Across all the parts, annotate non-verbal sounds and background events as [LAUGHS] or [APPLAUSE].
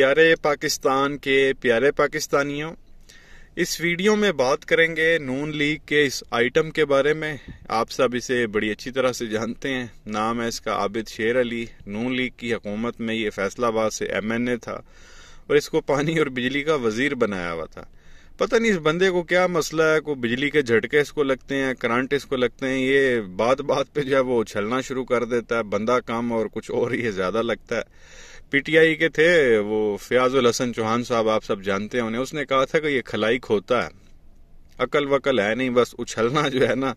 प्यारे पाकिस्तान के प्यारे पाकिस्तानियों इस वीडियो में बात करेंगे नून लीग के इस आइटम के बारे में आप सब इसे बड़ी अच्छी तरह से जानते हैं नाम है इसका आबिद शेर अली नून लीग की हकूमत में ये फैसलाबाद से एमएनए था और इसको पानी और बिजली का वजीर बनाया हुआ था पता नहीं इस बंदे को क्या मसला है को बिजली के झटके इसको लगते हैं करंट इसको लगते हैं ये बात बात पे जो है वो उछलना शुरू कर देता है बंदा कम और कुछ और ही ज़्यादा लगता है पीटीआई के थे वो फयाजुल हसन चौहान साहब आप सब जानते हैं उन्हें उसने कहा था कि ये खलाई खोता है अकल वकल है नहीं बस उछलना जो है ना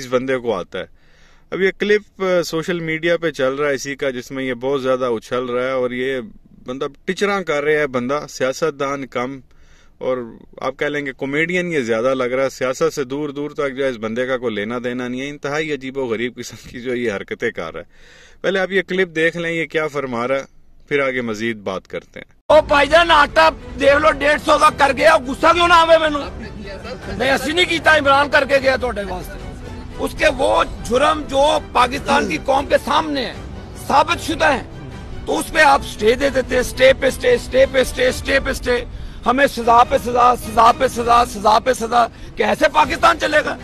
इस बंदे को आता है अब ये क्लिप सोशल मीडिया पे चल रहा है इसी का जिसमें ये बहुत ज़्यादा उछल रहा है और ये मतलब टिचरा कर रहे है बंदा सियासतदान कम और आप कह लेंगे कॉमेडियन ये ज़्यादा लग रहा है सियासत से दूर दूर तक जो है इस बंदे का कोई लेना देना नहीं है इंतहाई अजीब व गरीब किस्म की जो ये हरकतें कर रहा है पहले आप ये क्लिप देख लें ये क्या फरमा रहा है फिर आगे मजीद बात करते हैं ओ जान आटा देख लो डेढ़ सौ का कर गया गुस्सा क्यों ना आवे मैं असि नहीं किया इमरान करके गया थोड़े वास्ते उसके वो जुर्म जो पाकिस्तान की कौम के सामने है साबित शुदा है तो उस पर आप स्टे दे देते स्टे पे स्टे स्टे पे स्टे स्टे पे स्टे हमें सजा पे सजा सजा पे सजा सजा पे सजा कैसे पाकिस्तान चलेगा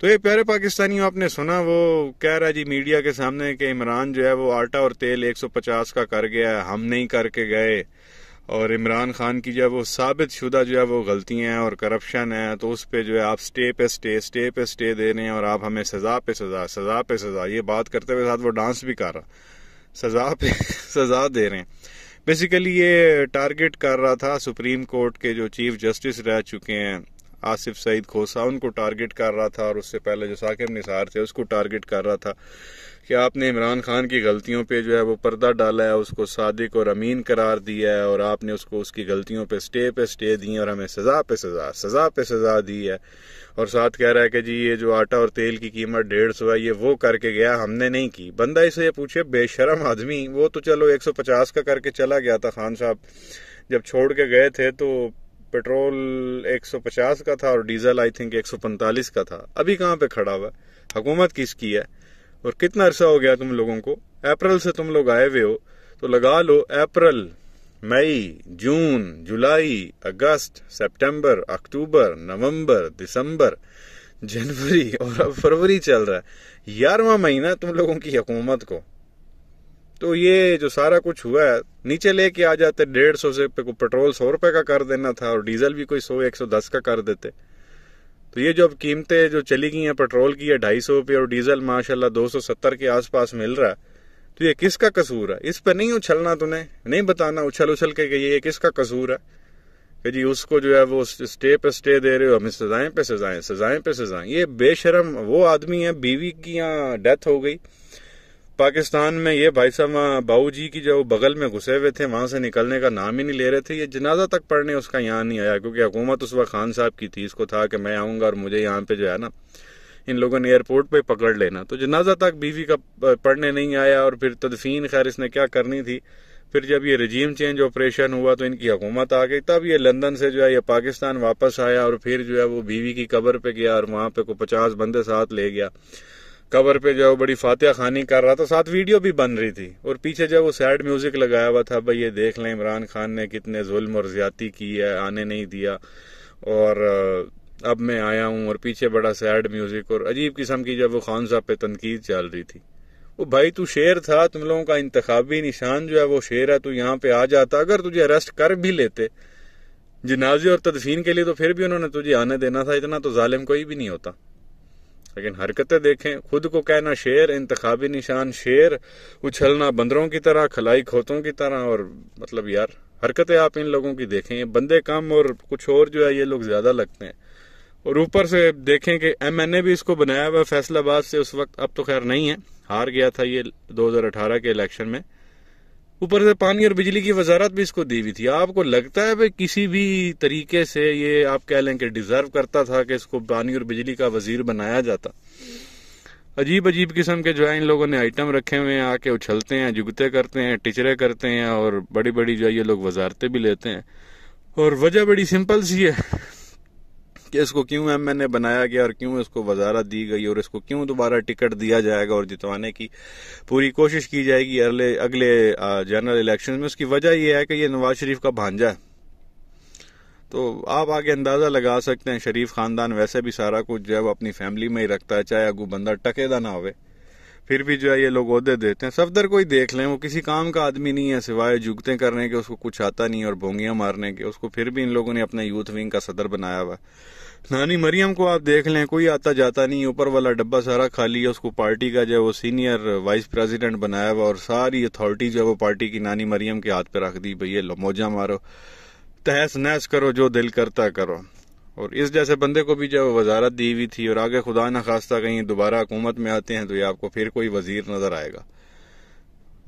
तो ये प्यारे पाकिस्तानियों आपने सुना वो कह रहा जी मीडिया के सामने कि इमरान जो है वो आटा और तेल 150 का कर गया है हम नहीं करके गए और इमरान खान की जो है वो साबित शुदा जो है वो गलतियां हैं और करप्शन है तो उस पर जो है आप स्टे पे स्टे स्टे पे स्टे दे रहे हैं और आप हमें सजा पे सजा सजा पे सजा ये बात करते हुए साथ वो डांस भी कर रहा सजा पे [LAUGHS] सजा दे रहे हैं बेसिकली ये टारगेट कर रहा था सुप्रीम कोर्ट के जो चीफ जस्टिस रह चुके हैं आसिफ सईद खोसा उनको टारगेट कर रहा था और उससे पहले जो साकिब निसार थे उसको टारगेट कर रहा था कि आपने इमरान खान की गलतियों पे जो है वो पर्दा डाला है उसको सादिक और अमीन करार दिया है और आपने उसको उसकी गलतियों पे स्टे पे स्टे दी और हमें सज़ा पे सज़ा सज़ा पे सज़ा दी है और साथ कह रहा है कि जी ये जो आटा और तेल की कीमत डेढ़ सौ है ये वो करके गया हमने नहीं की बंदा इसे पूछे बेशरम आदमी वो तो चलो एक सौ पचास का करके चला गया था खान साहब जब छोड़ के गए थे तो पेट्रोल 150 का था और डीजल आई थिंक 145 का था अभी कहाँ पे खड़ा हुआ हुकूमत किसकी है और कितना अरसा हो गया तुम लोगों को अप्रैल से तुम लोग आए हुए हो तो लगा लो अप्रैल मई जून जुलाई अगस्त सितंबर, अक्टूबर नवंबर, दिसंबर जनवरी और अब फरवरी चल रहा है ग्यारहवा महीना तुम लोगों की हुकूमत को तो ये जो सारा कुछ हुआ है नीचे लेके आ जाते डेढ़ सौ से पेट्रोल सौ रुपए का कर देना था और डीजल भी कोई सौ एक सौ दस का कर देते तो ये जो अब कीमतें जो चली गई हैं पेट्रोल की है ढाई सौ रुपये और डीजल माशाल्लाह दो सौ सत्तर के आसपास मिल रहा है तो ये किसका कसूर है इस पर नहीं उछलना तुमने नहीं बताना उछल उछल के कि ये किसका कसूर है कि जी उसको जो है वो स्टे पे स्टे दे रहे हो हमें सजाएं पे सजाएं सजाएं पे सजाएं ये बेशरम वो आदमी है बीवी की यहाँ डेथ हो गई पाकिस्तान में ये भाई साहब बाबू जी की जो बगल में घुसे हुए थे वहां से निकलने का नाम ही नहीं ले रहे थे ये जनाजा तक पढ़ने उसका यहाँ नहीं आया क्योंकि हुकूमत उस वक्त खान साहब की थी इसको था कि मैं आऊंगा और मुझे यहाँ पे जो है ना इन लोगों ने एयरपोर्ट पे पकड़ लेना तो जनाजा तक बीवी का पढ़ने नहीं आया और फिर तदफीन खैर इसने क्या करनी थी फिर जब ये रजीम चेंज ऑपरेशन हुआ तो इनकी हुकूमत आ गई तब ये लंदन से जो है ये पाकिस्तान वापस आया और फिर जो है वो बीवी की कबर पे गया और वहां पे को पचास बंदे साथ ले गया कवर पे जो बड़ी फातिया खानी कर रहा था साथ वीडियो भी बन रही थी और पीछे जब वो सैड म्यूजिक लगाया हुआ था भाई ये देख लें इमरान खान ने कितने जुल्म और ज्यादा की है आने नहीं दिया और अब मैं आया हूं और पीछे बड़ा सैड म्यूजिक और अजीब किस्म की जब वो खान साहब पे तनकीद चल रही थी वो भाई तू शेर था तुम लोगों का इंतबी निशान जो है वो शेर है तू यहाँ पे आ जाता अगर तुझे अरेस्ट कर भी लेते जनाजे और तदफीन के लिए तो फिर भी उन्होंने तुझे आने देना था इतना तो जालिम कोई भी नहीं होता लेकिन हरकतें देखें खुद को कहना शेर इंतखाबी निशान शेर उछलना बंदरों की तरह खलाई खोतों की तरह और मतलब यार हरकतें आप इन लोगों की देखें ये बंदे कम और कुछ और जो है ये लोग ज्यादा लगते हैं और ऊपर से देखें कि एम एन ए भी इसको बनाया हुआ फैसलाबाद से उस वक्त अब तो खैर नहीं है हार गया था ये 2018 के इलेक्शन में ऊपर से पानी और बिजली की वजारत भी इसको दी हुई थी आपको लगता है भाई किसी भी तरीके से ये आप कह लें कि डिजर्व करता था कि इसको पानी और बिजली का वजीर बनाया जाता अजीब अजीब किस्म के जो है इन लोगों ने आइटम रखे हुए हैं आके उछलते हैं जुगते करते हैं टिचरे करते हैं और बड़ी बड़ी जो है ये लोग वजारते भी लेते हैं और वजह बड़ी सिंपल सी है कि इसको क्यों एम एन ए बनाया गया और क्यों इसको वजारत दी गई और इसको क्यों दोबारा टिकट दिया जाएगा और जितवाने की पूरी कोशिश की जाएगी अगले अगले जनरल इलेक्शन में उसकी वजह यह है कि ये नवाज शरीफ का भांजा है तो आप आगे अंदाज़ा लगा सकते हैं शरीफ ख़ानदान वैसे भी सारा कुछ जो है वो अपनी फैमिली में ही रखता है चाहे अगू बंदा टकेदा ना हो फिर भी जो है ये लोग अहदे देते हैं सफदर को ही देख लें वो किसी काम का आदमी नहीं है सिवाय जुगते करने के उसको कुछ आता नहीं और भोंगियां मारने के उसको फिर भी इन लोगों ने अपना यूथ विंग का सदर बनाया हुआ नानी मरियम को आप देख लें कोई आता जाता नहीं ऊपर वाला डब्बा सारा खाली है उसको पार्टी का जो है वो सीनियर वाइस प्रेसिडेंट बनाया हुआ और सारी अथॉरिटी जो है वो पार्टी की नानी मरियम के हाथ पे रख दी भैया मौजा मारो तहस नहस करो जो दिल करता करो और इस जैसे बंदे को भी जब वजारत दी हुई थी और आगे खुदा न खास्ता कहीं दोबारा हुकूमत में आते हैं तो ये आपको फिर कोई वजीर नजर आएगा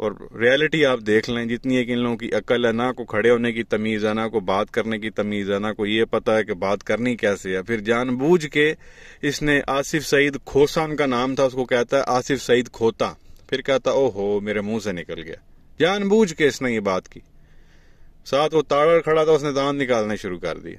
और रियलिटी आप देख लें जितनी एक इन लोगों की अकल है ना को खड़े होने की तमीज़ है ना को बात करने की तमीज़ है ना को ये पता है कि बात करनी कैसे है फिर जानबूझ के इसने आसिफ सईद खोसान का नाम था उसको कहता है आसिफ सईद खोता फिर कहता ओ हो मेरे मुंह से निकल गया जानबूझ के इसने ये बात की साथ वो ताड़ खड़ा था उसने दान निकालने शुरू कर दिया